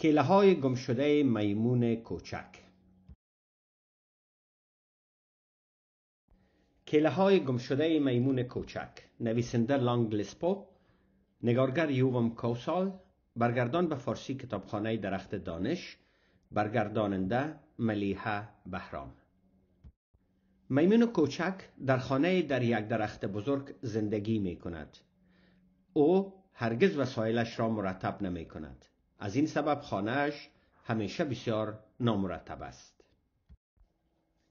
کله های گمشده میمون کوچک کله های گمشده میمون کوچک نویسنده لانگ لسپو نگارگر یووم کوسال برگردان به فارسی کتابخانه درخت دانش برگرداننده ملیحه بهرام میمون کوچک در خانه در یک درخت بزرگ زندگی می کند او هرگز وسایلش را مرتب نمی کند از این سبب خانهاش همیشه بسیار نامرتب است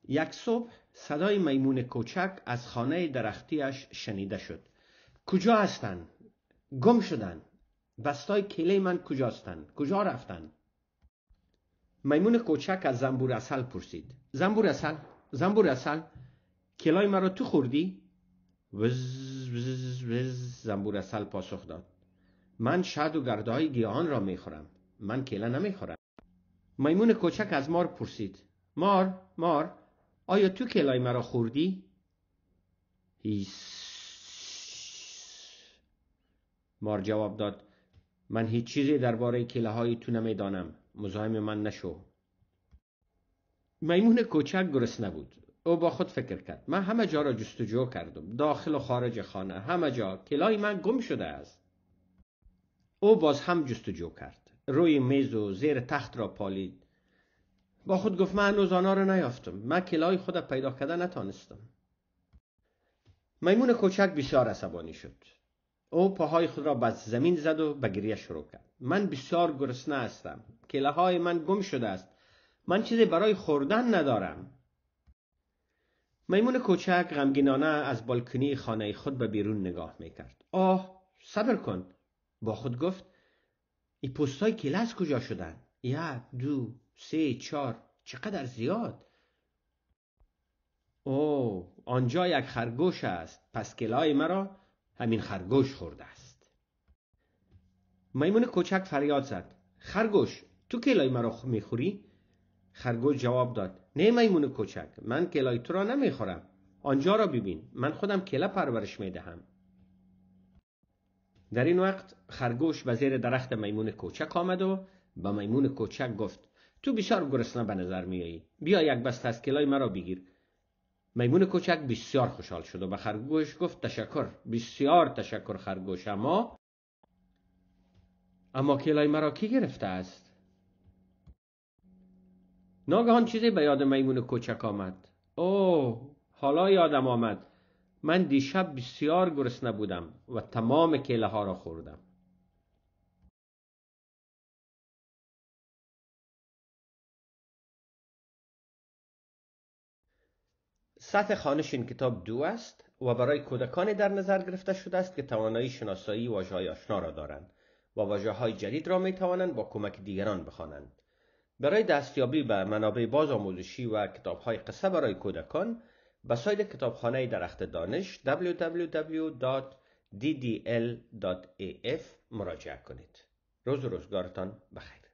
یک صبح صدای میمون کوچک از خانه درختیش شنیده شد کجا هستند گم شدن بستای کیله من کجاستند کجا رفتن میمون کوچک از زنبور اصل پرسید زنبور اصل زنبور اصل کلای مرا تو خوردی وز وز وز زنبور اصل پاسخ داد من شد و گردههای گیان را میخورم من کیله نمیخورم میمون کوچک از مار پرسید مار مار آیا تو کلای مرا خوردی؟ هیس مار جواب داد من هیچ چیزی درباره کله های تو نمیدانم مزاحم من نشو میمون کوچک گرس نبود. او با خود فکر کرد من همه جا را جستجو کردم داخل و خارج خانه همه جا کلای من گم شده است او باز هم جستجو کرد روی میز و زیر تخت را پالید با خود گفت من هنوز آنها را نیافتم من خود را پیدا کرده نتانستم میمون کوچک بسیار عصبانی شد او پاهای خود را به زمین زد و به گریه شروع کرد من بسیار گرسنه هستم کله های من گم شده است من چیزی برای خوردن ندارم میمون کوچک غمگینانه از بالکنی خانه خود به بیرون نگاه میکرد آه صبر کن با خود گفت ای پستای کلاس کجا شدن یک دو سه چهار چقدر زیاد او آنجا یک خرگوش است پس کلای مرا همین خرگوش خورده است میمون کوچک فریاد زد خرگوش تو کلای مرا میخوری خرگوش جواب داد نه میمون کوچک من کلای تو را نمیخورم آنجا را ببین من خودم کله پرورش میدهم در این وقت خرگوش به زیر درخت میمون کوچک آمد و به میمون کوچک گفت تو بسیار گرسنه به نظر میایی بیا یک بست از کلای مرا بگیر میمون کوچک بسیار خوشحال شد و به خرگوش گفت تشکر بسیار تشکر خرگوش اما اما کلای مرا کی گرفته است ناگهان چیزی به یاد میمون کوچک آمد او حالا یادم آمد من دیشب بسیار گرسنه بودم و تمام کله ها را خوردم سطح خانش این کتاب دو است و برای کودکانی در نظر گرفته شده است که توانایی شناسایی واجه های آشنا را دارند و واجه های جدید را می توانند با کمک دیگران بخوانند. برای دستیابی به منابع باز آموزشی و کتاب های قصه برای کودکان و سایت کتابخانه درخت دانش www.ddl.af مراجعه کنید. روز روزگارتان بخیر.